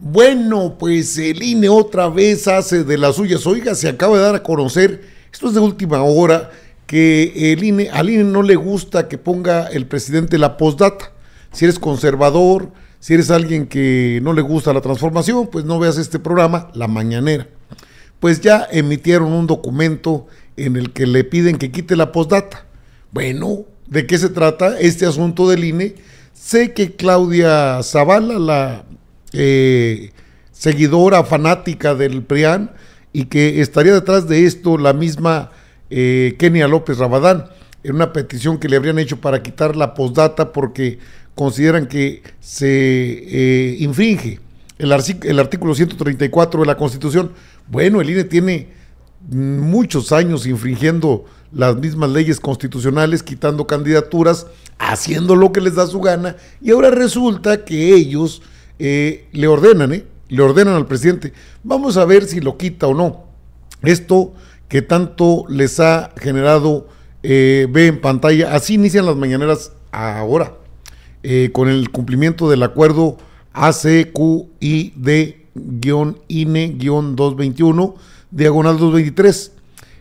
Bueno, pues el INE otra vez hace de las suyas. Oiga, se acaba de dar a conocer, esto es de última hora, que el INE, al INE no le gusta que ponga el presidente la postdata. Si eres conservador, si eres alguien que no le gusta la transformación, pues no veas este programa, La Mañanera. Pues ya emitieron un documento en el que le piden que quite la postdata. Bueno, ¿de qué se trata este asunto del INE? Sé que Claudia Zavala, la eh, seguidora, fanática del PRIAN, y que estaría detrás de esto la misma eh, Kenia López Rabadán, en una petición que le habrían hecho para quitar la postdata porque consideran que se eh, infringe el, el artículo 134 de la Constitución. Bueno, el INE tiene muchos años infringiendo las mismas leyes constitucionales, quitando candidaturas, haciendo lo que les da su gana, y ahora resulta que ellos eh, le ordenan, ¿eh? le ordenan al presidente, vamos a ver si lo quita o no. Esto que tanto les ha generado, eh, ve en pantalla, así inician las mañaneras ahora, con el cumplimiento del acuerdo ACQID-INE-221, e diagonal 223.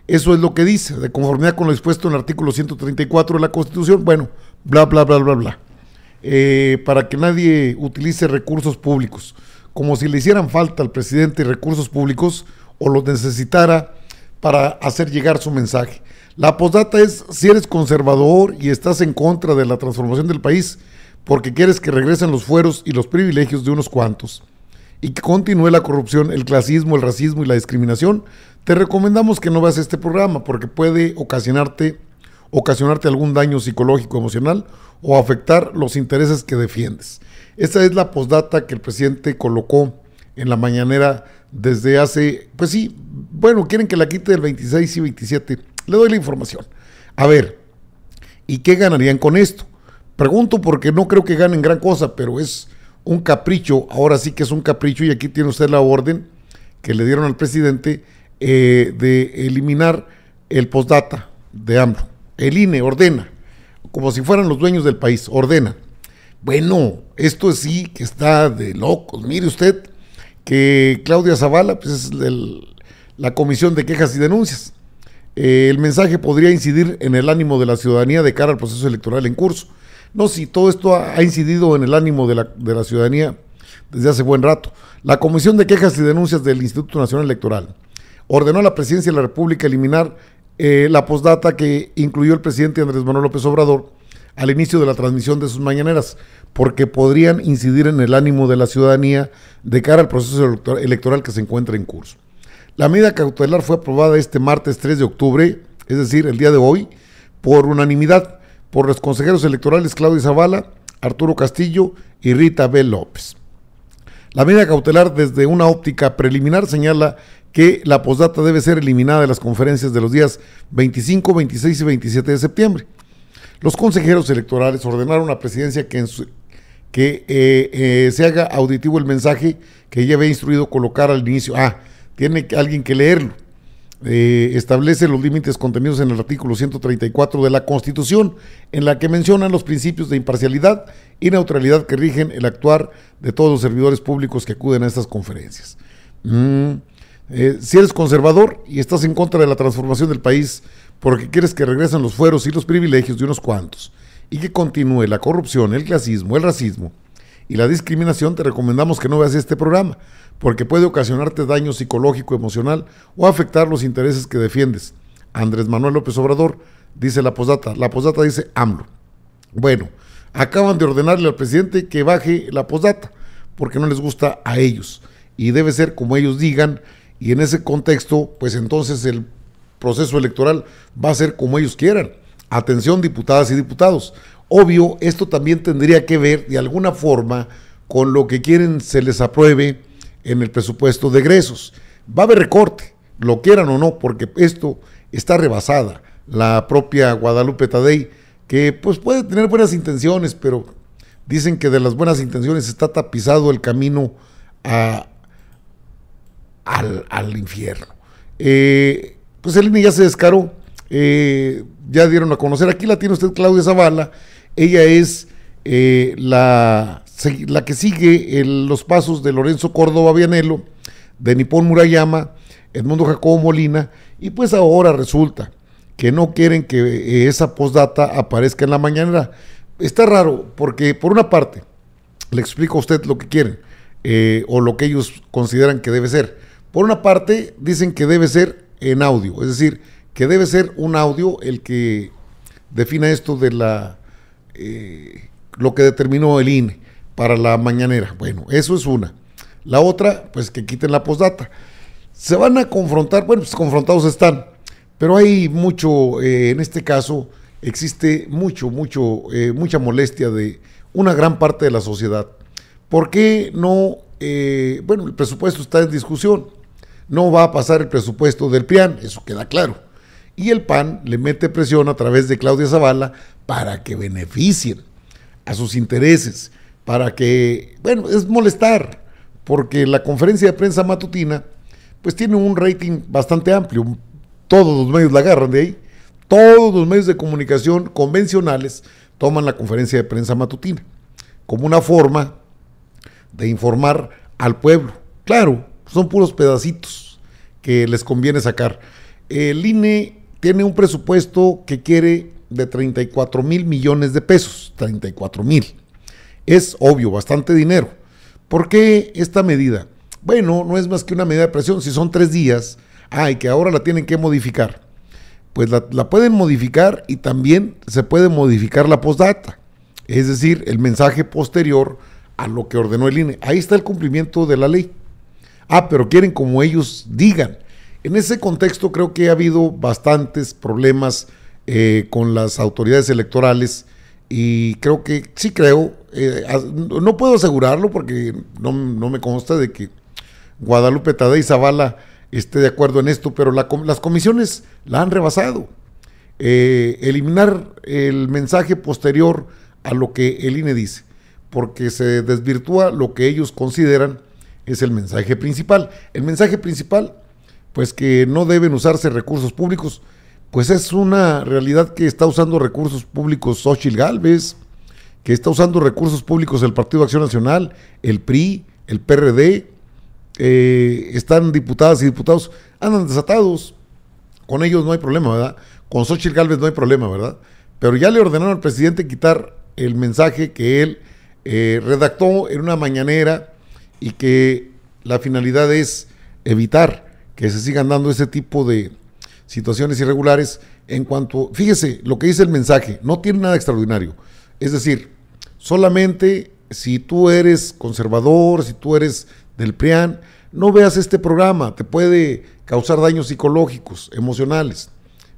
Eso es lo que dice, de conformidad con lo dispuesto en el artículo 134 de la Constitución, bueno, bla, bla, bla, bla, bla. Eh, para que nadie utilice recursos públicos, como si le hicieran falta al presidente recursos públicos o los necesitara para hacer llegar su mensaje. La posdata es si eres conservador y estás en contra de la transformación del país porque quieres que regresen los fueros y los privilegios de unos cuantos y que continúe la corrupción, el clasismo, el racismo y la discriminación, te recomendamos que no veas este programa porque puede ocasionarte ocasionarte algún daño psicológico, emocional o afectar los intereses que defiendes. Esta es la postdata que el presidente colocó en la mañanera desde hace, pues sí, bueno, quieren que la quite del 26 y 27. Le doy la información. A ver, ¿y qué ganarían con esto? Pregunto porque no creo que ganen gran cosa, pero es un capricho, ahora sí que es un capricho y aquí tiene usted la orden que le dieron al presidente eh, de eliminar el postdata de AMLO el INE ordena, como si fueran los dueños del país, ordena. Bueno, esto sí que está de locos. Mire usted que Claudia Zavala pues, es la comisión de quejas y denuncias. Eh, el mensaje podría incidir en el ánimo de la ciudadanía de cara al proceso electoral en curso. No, si todo esto ha, incidido en el ánimo de la, de la ciudadanía desde hace buen rato. La Comisión de Quejas y Denuncias del Instituto Nacional Electoral ordenó a la Presidencia de la República eliminar eh, la postdata que incluyó el presidente Andrés Manuel López Obrador al inicio de la transmisión de sus mañaneras, porque podrían incidir en el ánimo de la ciudadanía de cara al proceso electoral que se encuentra en curso. La medida cautelar fue aprobada este martes 3 de octubre, es decir, el día de hoy, por unanimidad por los consejeros electorales Claudio Zavala, Arturo Castillo y Rita B. López. La medida cautelar desde una óptica preliminar señala que la posdata debe ser eliminada de las conferencias de los días 25, 26 y 27 de septiembre. Los consejeros electorales ordenaron a la presidencia que, eh, eh, se haga auditivo el mensaje que ella había instruido colocar al inicio. Ah, tiene alguien que leerlo eh, establece los límites contenidos en el artículo 134 de la Constitución, en la que mencionan los principios de imparcialidad y neutralidad que rigen el actuar de todos los servidores públicos que acuden a estas conferencias. Mm, eh, si eres conservador y estás en contra de la transformación del país porque quieres que regresen los fueros y los privilegios de unos cuantos y que continúe la corrupción, el clasismo, el racismo y la discriminación, te recomendamos que no veas este programa porque puede ocasionarte daño psicológico, emocional o afectar los intereses que defiendes. Andrés Manuel López Obrador dice la posdata. La posdata dice AMLO. Bueno, acaban de ordenarle al presidente que baje la posdata porque no les gusta a ellos y debe ser como ellos digan y en ese contexto, pues entonces el proceso electoral va a ser como ellos quieran. Atención, diputadas y diputados. Obvio, esto también tendría que ver de alguna forma con lo que quieren se les apruebe en el presupuesto de egresos. Va a haber recorte, lo quieran o no, porque esto está rebasada. La propia Guadalupe Tadei, que pues puede tener buenas intenciones, pero dicen que de las buenas intenciones está tapizado el camino a, al, al, infierno. Eh, pues el INE ya se descaró, eh, ya dieron a conocer. Aquí la tiene usted Claudia Zavala, ella es eh, la la que sigue los pasos de Lorenzo Córdoba Vianelo, de Nipón Murayama, Edmundo Jacobo Molina, y pues ahora resulta que no quieren que eh, esa postdata aparezca en la mañanera. Está raro, porque por una parte, le explico a usted lo que quieren, eh, o lo que ellos consideran que debe ser. Por una parte, dicen que debe ser en audio, es decir, que debe ser un audio el que defina esto de la eh, lo que determinó el INE para la mañanera. Bueno, eso es una. La otra, pues que quiten la postdata. Se van a confrontar, bueno, pues confrontados están, pero hay mucho, eh, en este caso, existe mucho, mucho, eh, mucha molestia de una gran parte de la sociedad. ¿Por qué no? Eh, bueno, el presupuesto está en discusión. No va a pasar el presupuesto del PIAN, eso queda claro. Y el PAN le mete presión a través de Claudia Zavala para que beneficien a sus intereses para que, bueno, es molestar, porque la conferencia de prensa matutina, pues tiene un rating bastante amplio, todos los medios la agarran de ahí, todos los medios de comunicación convencionales toman la conferencia de prensa matutina como una forma de informar al pueblo. Claro, son puros pedacitos que les conviene sacar. El INE tiene un presupuesto que quiere de 34 mil millones de pesos, 34 mil. Es obvio, bastante dinero. ¿Por qué esta medida? Bueno, no es más que una medida de presión. Si son tres días, ay, que ahora la tienen que modificar. Pues la, pueden modificar y también se puede modificar la postdata, es decir, el mensaje posterior a lo que ordenó el INE. Ahí está el cumplimiento de la ley. Ah, pero quieren como ellos digan. En ese contexto creo que ha habido bastantes problemas eh, con las autoridades electorales y creo que sí creo, eh, no puedo asegurarlo porque no, me consta de que Guadalupe Tadei Zavala esté de acuerdo en esto, pero las comisiones la han rebasado. Eh, eliminar el mensaje posterior a lo que el INE dice, porque se desvirtúa lo que ellos consideran es el mensaje principal. El mensaje principal, pues que no deben usarse recursos públicos pues es una realidad que está usando recursos públicos Xochitl Galvez, que está usando recursos públicos el Partido Acción Nacional, el PRI, el PRD, eh, están diputadas y diputados, andan desatados. Con ellos no hay problema, ¿verdad? Con Xochitl Galvez no hay problema, ¿verdad? Pero ya le ordenaron al presidente quitar el mensaje que él eh, redactó en una mañanera y que la finalidad es evitar que se sigan dando ese tipo de, situaciones irregulares en cuanto, fíjese lo que dice el mensaje, no tiene nada extraordinario. Es decir, solamente si tú eres conservador, si tú eres del PRIAN, no veas este programa, te puede causar daños psicológicos, emocionales,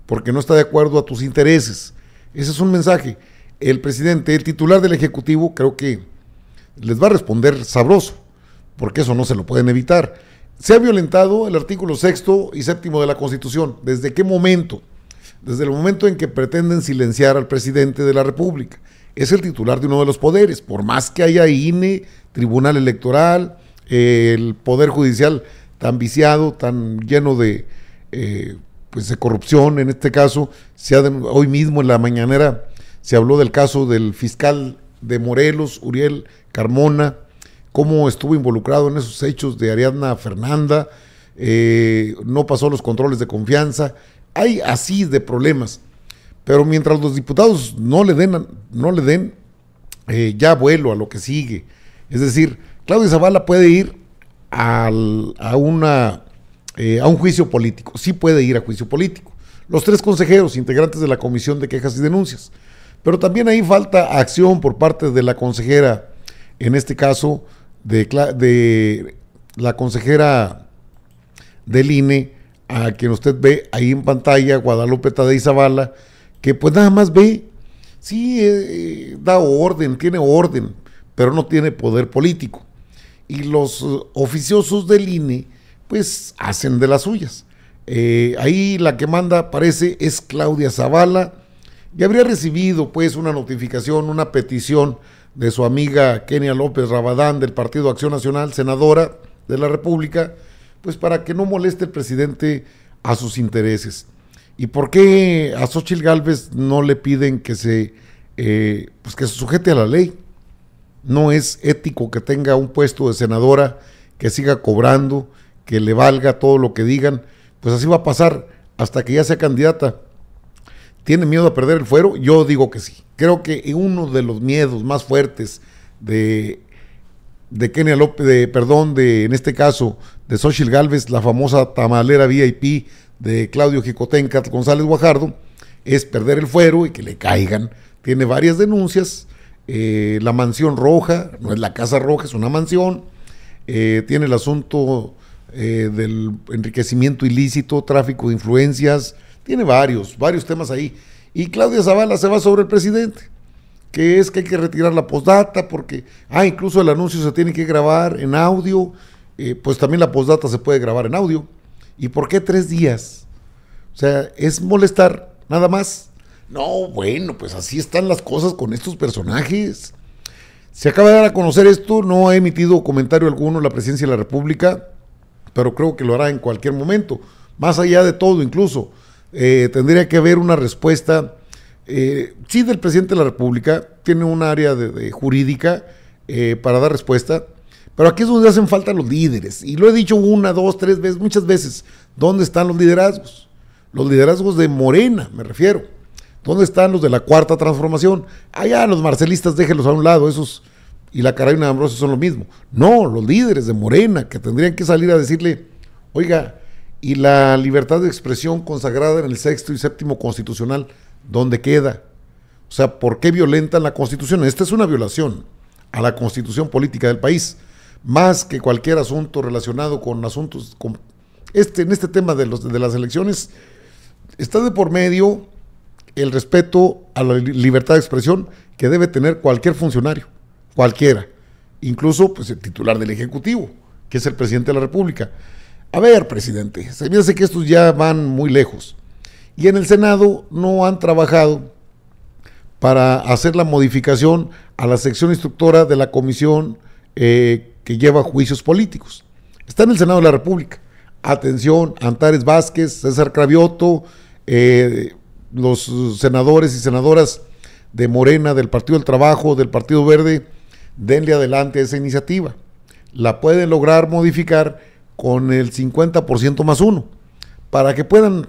porque no está de acuerdo a tus intereses. Ese es un mensaje. El presidente, el titular del Ejecutivo, creo que les va a responder sabroso, porque eso no se lo pueden evitar se ha violentado el artículo sexto y séptimo de la Constitución. ¿Desde qué momento? Desde el momento en que pretenden silenciar al presidente de la República. Es el titular de uno de los poderes, por más que haya INE, Tribunal Electoral, eh, el Poder Judicial tan viciado, tan lleno de, eh, pues de corrupción en este caso. hoy mismo en la mañanera se habló del caso del fiscal de Morelos, Uriel Carmona, cómo estuvo involucrado en esos hechos de Ariadna Fernanda, eh, no pasó los controles de confianza, hay así de problemas. Pero mientras los diputados no le den, no le den eh, ya vuelo a lo que sigue, es decir, Claudia Zavala puede ir a, una, eh, a un juicio político, sí puede ir a juicio político. Los tres consejeros integrantes de la Comisión de Quejas y Denuncias. Pero también ahí falta acción por parte de la consejera, en este caso, de, la consejera del INE, a quien usted ve ahí en pantalla, Guadalupe Tadei Zavala, que pues nada más ve, sí, eh, eh, da orden, tiene orden, pero no tiene poder político. Y los eh, oficiosos del INE, pues hacen de las suyas. ahí la que manda, parece, es Claudia Zavala, y habría recibido pues una notificación, una petición de su amiga Kenia López Rabadán del Partido Acción Nacional, senadora de la República, pues para que no moleste el presidente a sus intereses. ¿Y por qué a Xochitl Gálvez no le piden que se, eh, pues que se sujete a la ley? No es ético que tenga un puesto de senadora, que siga cobrando, que le valga todo lo que digan. Pues así va a pasar hasta que ya sea candidata tiene miedo a perder el fuero? Yo digo que sí. Creo que uno de los miedos más fuertes de, de Kenia López, de, perdón, de, en este caso, de Xochitl Galvez, la famosa tamalera VIP de Claudio Jicotenca González Guajardo, es perder el fuero y que le caigan. Tiene varias denuncias. Eh, la mansión roja, no es la casa roja, es una mansión. Eh, tiene el asunto eh, del enriquecimiento ilícito, tráfico de influencias, tiene varios, varios temas ahí. Y Claudia Zavala se va sobre el presidente, que es que hay que retirar la postdata porque, ah, incluso el anuncio se tiene que grabar en audio, eh, pues también la postdata se puede grabar en audio. ¿Y por qué tres días? O sea, es molestar, nada más. No, bueno, pues así están las cosas con estos personajes. Se acaba de dar a conocer esto, no ha emitido comentario alguno la presidencia de la República, pero creo que lo hará en cualquier momento, más allá de todo incluso. Eh, tendría que haber una respuesta, eh, sí, del presidente de la República, tiene un área de, jurídica eh, para dar respuesta, pero aquí es donde hacen falta los líderes. Y lo he dicho una, dos, tres veces, muchas veces, ¿dónde están los liderazgos? Los liderazgos de Morena, me refiero. ¿Dónde están los de la cuarta transformación? Allá los marcelistas, déjenlos a un lado, esos y la Carolina Ambrosio son lo mismo. No, los líderes de Morena que tendrían que salir a decirle, oiga, y la libertad de expresión consagrada en el sexto y séptimo constitucional, ¿dónde queda? O sea, ¿por qué violentan la constitución? Esta es una violación a la constitución política del país, más que cualquier asunto relacionado con asuntos, con este, en este tema de, los, de las elecciones, está de por medio el respeto a la libertad de expresión que debe tener cualquier funcionario, cualquiera, incluso pues, el titular del Ejecutivo, que es el presidente de la República. A ver, presidente, se me hace que estos ya van muy lejos. Y en el Senado no han trabajado para hacer la modificación a la sección instructora de la comisión eh, que lleva juicios políticos. Está en el Senado de la República. Atención, Antares Vázquez, César Cravioto, eh, los senadores y senadoras de Morena, del Partido del Trabajo, del Partido Verde, denle adelante a esa iniciativa. La pueden lograr modificar con el 50% más uno, para que puedan,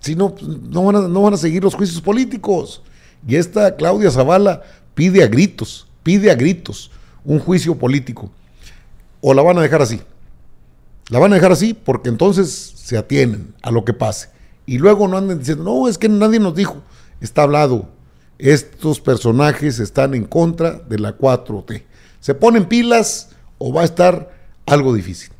si no, no van, a, seguir los juicios políticos. Y esta Claudia Zavala pide a gritos, pide a gritos un juicio político. O la van a dejar así. La van a dejar así porque entonces se atienen a lo que pase. Y luego no anden diciendo, no, es que nadie nos dijo. Está hablado. Estos personajes están en contra de la 4T. Se ponen pilas o va a estar algo difícil.